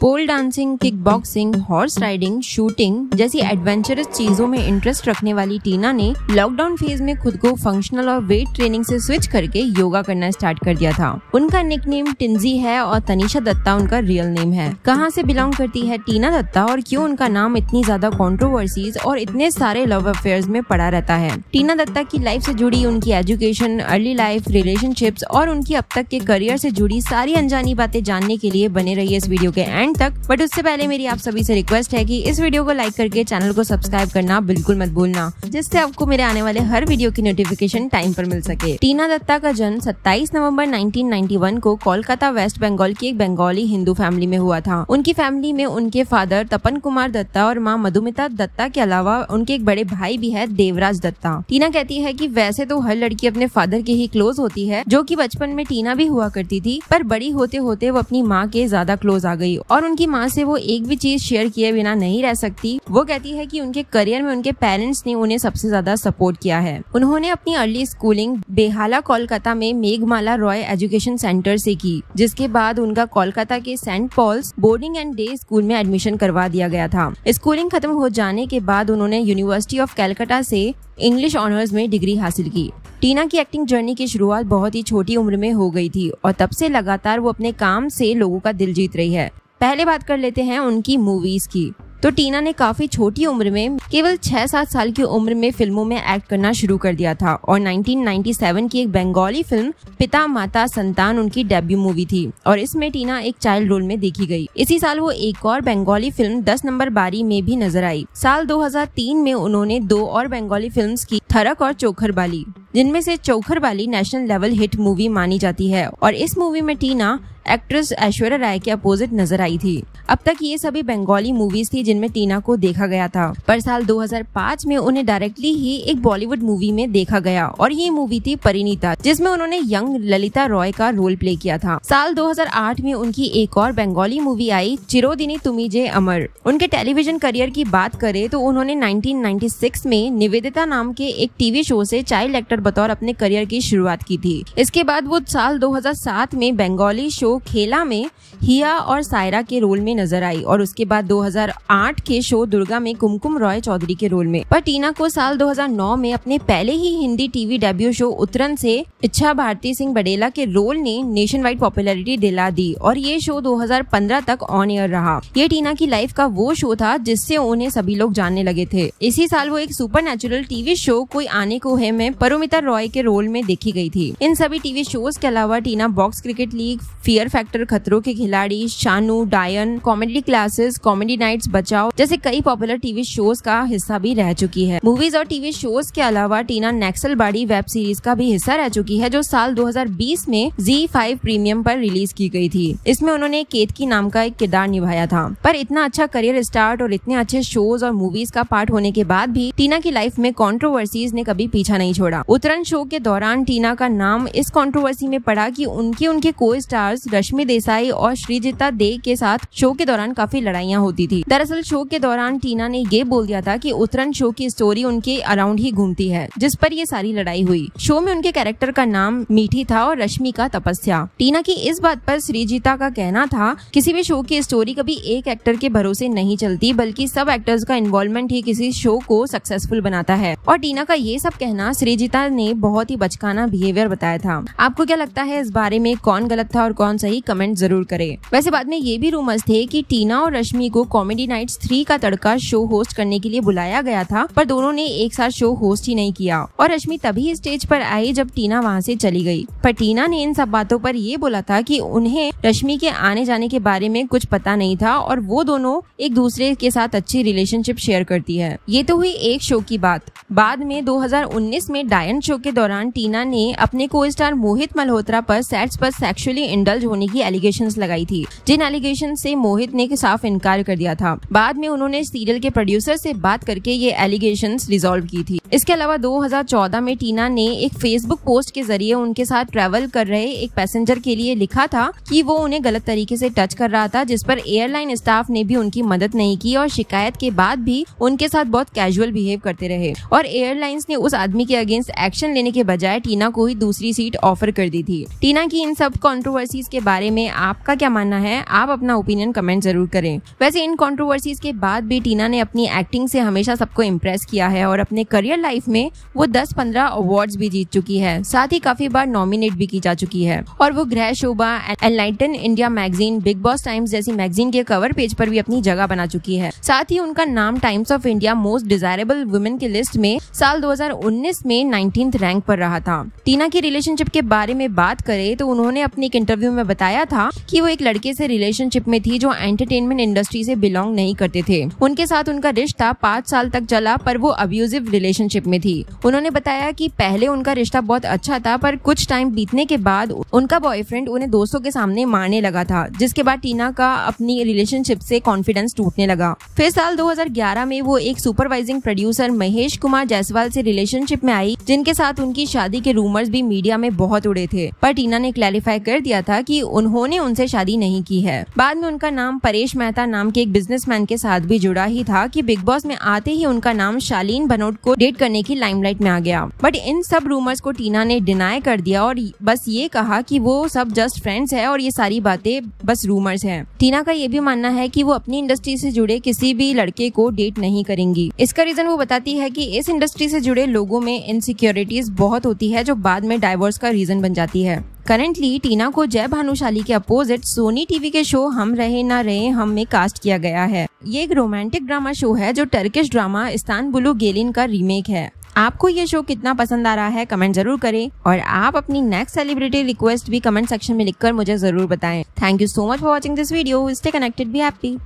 पोल dancing kick boxing horse riding shooting जैसी adventurous चीजों में इंटरेस्ट रखने वाली टीना ने लॉकडाउन फेज में खुद को फंक्शनल और वेट ट्रेनिंग से स्विच करके योगा करना स्टार्ट कर दिया था उनका निक नेम टिंजी है और तनिषा दत्ता उनका रियल नेम है कहाँ से बिलोंग करती है टीना दत्ता और क्यों उनका नाम इतनी ज्यादा कॉन्ट्रोवर्सीज और इतने सारे लव अफेयर में पड़ा रहता है टीना दत्ता की लाइफ ऐसी जुड़ी उनकी एजुकेशन अर्ली लाइफ रिलेशनशिप्स और उनकी अब तक के करियर ऐसी जुड़ी सारी अनजानी बातें जानने के लिए बने रही इस वीडियो के एंड एंड तक बट उससे पहले मेरी आप सभी से रिक्वेस्ट है कि इस वीडियो को लाइक करके चैनल को सब्सक्राइब करना बिल्कुल मत भूलना जिससे आपको मेरे आने वाले हर वीडियो की नोटिफिकेशन टाइम पर मिल सके टीना दत्ता का जन्म सत्ताईस नवम्बर नाइनटीन को कोलकाता वेस्ट बंगाल की एक बंगाली हिंदू फैमिली में हुआ था उनकी फैमिली में उनके फादर तपन कुमार दत्ता और माँ मधुमिता दत्ता के अलावा उनके एक बड़े भाई भी है देवराज दत्ता टीना कहती है की वैसे तो हर लड़की अपने फादर के ही क्लोज होती है जो की बचपन में टीना भी हुआ करती थी पर बड़ी होते होते वो अपनी माँ के ज्यादा क्लोज आ गई और उनकी माँ से वो एक भी चीज शेयर किए बिना नहीं रह सकती वो कहती है कि उनके करियर में उनके पेरेंट्स ने उन्हें सबसे ज्यादा सपोर्ट किया है उन्होंने अपनी अर्ली स्कूलिंग बेहाला कोलकाता में मेघमाला रॉय एजुकेशन सेंटर से की जिसके बाद उनका कोलकाता के Saint Paul's boarding and day school में एडमिशन करवा दिया गया था स्कूलिंग खत्म हो जाने के बाद उन्होंने यूनिवर्सिटी ऑफ कैलकाटा से इंग्लिश ऑनर्स में डिग्री हासिल की टीना की एक्टिंग जर्नी की शुरुआत बहुत ही छोटी उम्र में हो गई थी और तब से लगातार वो अपने काम से लोगों का दिल जीत रही है पहले बात कर लेते हैं उनकी मूवीज की तो टीना ने काफी छोटी उम्र में केवल छह सात साल की उम्र में फिल्मों में एक्ट करना शुरू कर दिया था और 1997 की एक बंगाली फिल्म पिता माता संतान उनकी डेब्यू मूवी थी और इसमें टीना एक चाइल्ड रोल में देखी गई इसी साल वो एक और बंगाली फिल्म 10 नंबर बारी में भी नजर आई साल 2003 में उन्होंने दो और बंगाली फिल्म की थरक और चोखर बाली जिनमें से चौखर वाली नेशनल लेवल हिट मूवी मानी जाती है और इस मूवी में टीना एक्ट्रेस ऐश्वर्या राय के अपोजिट नजर आई थी अब तक ये सभी बंगाली मूवीज थी जिनमें टीना को देखा गया था पर साल 2005 में उन्हें डायरेक्टली ही एक बॉलीवुड मूवी में देखा गया और ये मूवी थी परिणीता जिसमें उन्होंने यंग ललिता रॉय का रोल प्ले किया था साल 2008 में उनकी एक और बंगाली मूवी आई चिरोदिनी तुमी जे अमर उनके टेलीविजन करियर की बात करे तो उन्होंने नाइनटीन में निवेदिता नाम के एक टीवी शो ऐसी चाइल्ड एक्टर बतौर अपने करियर की शुरुआत की थी इसके बाद वो साल 2007 में बंगाली शो खेला में हिया और सायरा के रोल में नजर आई और उसके बाद 2008 के शो दुर्गा में कुमकुम रॉय चौधरी के रोल में पर टीना को साल 2009 में अपने पहले ही Hindi TV debut show Uttaran से इच्छा भारती सिंह बडेला के रोल ने नेशन वाइड पॉपुलरिटी दिला दी और ये शो 2015 तक ऑन ईयर रहा ये टीना की लाइफ का वो शो था जिससे उन्हें सभी लोग जानने लगे थे इसी साल वो एक सुपर टीवी शो कोई आने को है मैं परोमित अर्पिता रॉय के रोल में देखी गई थी इन सभी टीवी शोज के अलावा Tina box cricket league fear factor Khatron Ke खिलाड़ी शानू डायन कॉमेडी क्लासेस कॉमेडी नाइट्स बचाओ जैसे कई पॉपुलर टीवी शोज का हिस्सा भी रह चुकी है मूवीज और टीवी शोज के अलावा टीना नेक्सल बाड़ी वेब सीरीज का भी हिस्सा रह चुकी है जो साल 2020 में फाइव प्रीमियम पर रिलीज की गई थी इसमें उन्होंने केतकी नाम का एक किरदार निभाया था पर इतना अच्छा करियर स्टार्ट और इतने अच्छे शोज और मूवीज का पार्ट होने के बाद भी टीना की लाइफ में कॉन्ट्रोवर्सीज ने कभी पीछा नहीं छोड़ा उत्तरण शो के दौरान टीना का नाम इस कंट्रोवर्सी में पड़ा कि उनके उनके को स्टार्स रश्मि देसाई और श्रीजिता दे के साथ शो के दौरान काफी लड़ाइयाँ होती थी दरअसल शो के दौरान टीना ने ये बोल दिया था कि उत्तरण शो की स्टोरी उनके अराउंड ही घूमती है जिस पर ये सारी लड़ाई हुई शो में उनके कैरेक्टर का नाम मीठी था और रश्मि का तपस्या टीना की इस बात पर श्रीजिता का कहना था किसी भी शो की स्टोरी कभी एक एक्टर के भरोसे नहीं चलती बल्कि सब एक्टर्स का इन्वॉल्वमेंट ही किसी शो को सक्सेसफुल बनाता है और टीना का ये सब कहना श्रीजिता ने बहुत ही बचकाना बिहेवियर बताया था आपको क्या लगता है इस बारे में कौन गलत था और कौन सही कमेंट जरूर करे वैसे बाद में ये भी रूमर्स थे की टीना और रश्मि को कॉमेडी नाइट थ्री का तड़का शो होस्ट करने के लिए बुलाया गया था पर दोनों ने एक साथ शो होस्ट ही नहीं किया और रश्मि तभी स्टेज पर आई जब टीना वहाँ से चली गई पर टीना ने इन सब बातों पर ये बोला था कि उन्हें रश्मि के आने जाने के बारे में कुछ पता नहीं था और वो दोनों एक दूसरे के साथ अच्छी रिलेशनशिप शेयर करती है ये तो हुई एक शो की बात बाद में 2019 में डायन शो के दौरान टीना ने अपने को स्टार मोहित मल्होत्रा पर सेट्स पर सेक्सुअली इंडल्ज होने की एलिगेशन लगाई थी जिन एलिगेशन से मोहित ने साफ इनकार कर दिया था बाद में उन्होंने सीरियल के प्रोड्यूसर से बात करके ये एलिगेशन रिजोल्व की थी इसके अलावा 2014 में टीना ने एक फेसबुक पोस्ट के जरिए उनके साथ ट्रेवल कर रहे एक पैसेंजर के लिए लिखा था कि वो उन्हें गलत तरीके से टच कर रहा था जिस पर एयरलाइन स्टाफ ने भी उनकी मदद नहीं की और शिकायत के बाद भी उनके साथ बहुत कैजुअल बिहेव करते रहे और एयरलाइंस ने उस आदमी के अगेंस्ट एक्शन लेने के बजाय टीना को ही दूसरी सीट ऑफर कर दी थी टीना की इन सब कॉन्ट्रोवर्सीज के बारे में आपका क्या मानना है आप अपना ओपिनियन कमेंट जरूर करें वैसे इन कॉन्ट्रोवर्सीज के बाद भी टीना ने अपनी एक्टिंग से हमेशा सबको इम्प्रेस किया है और अपने करियर लाइफ में वो दस पंद्रह अवार्ड भी जीत चुकी है साथ ही काफी बार नॉमिनेट भी की जा चुकी है और वो Grih Shobha enlighten India magazine big boss times जैसी मैगजीन के कवर पेज पर भी अपनी जगह बना चुकी है साथ ही उनका नाम Times of India most desirable women की लिस्ट में साल 2019 में नाइनटीन रैंक पर रहा था टीना की रिलेशनशिप के बारे में बात करें तो उन्होंने अपने एक इंटरव्यू में बताया था कि वो एक लड़के से रिलेशनशिप में थी जो एंटरटेनमेंट इंडस्ट्री से बिलोंग नहीं करते थे उनके साथ उनका रिश्ता पाँच साल तक चला पर वो अब्यूजिव रिलेशनशिप में थी उन्होंने बताया की पहले उनका रिश्ता बहुत अच्छा था पर कुछ टाइम बीतने के बाद उनका बॉयफ्रेंड उन्हें दोस्तों के सामने मारने लगा था जिसके बाद टीना का अपनी रिलेशनशिप से कॉन्फिडेंस टूटने लगा फिर साल 2011 में वो एक सुपरवाइजिंग प्रोड्यूसर महेश कुमार जायसवाल से रिलेशनशिप में आई जिन जिनके साथ उनकी शादी के रूमर्स भी मीडिया में बहुत उड़े थे पर टीना ने क्लैरिफाई कर दिया था कि उन्होंने उनसे शादी नहीं की है बाद में उनका नाम परेश मेहता नाम के एक बिजनेसमैन के साथ भी जुड़ा ही था कि बिग बॉस में आते ही उनका नाम शालीन बनोट को डेट करने की लाइमलाइट में आ गया बट इन सब रूमर्स को टीना ने डिनाई कर दिया और बस ये कहा कि वो सब जस्ट फ्रेंड्स है और ये सारी बातें बस रूमर्स हैं टीना का ये भी मानना है कि वो अपनी इंडस्ट्री से जुड़े किसी भी लड़के को डेट नहीं करेंगी इसका रीजन वो बताती है कि इस इंडस्ट्री से जुड़े लोगों में इनसिक्योर इनसिक्योरिटीज बहुत होती है जो बाद में डाइवोर्स का रीजन बन जाती है करेंटली टीना को जय भानुशाली के अपोजिट सोनी टीवी के शो हम रहे ना रहे हम में कास्ट किया गया है ये एक रोमांटिक ड्रामा शो है जो टर्किश ड्रामा बुलू गेलिन का रीमेक है आपको ये शो कितना पसंद आ रहा है कमेंट जरूर करें और आप अपनी नेक्स्ट सेलिब्रिटी रिक्वेस्ट भी कमेंट सेक्शन में लिखकर मुझे जरूर बताएं thank you so much for watching this video stay connected be happy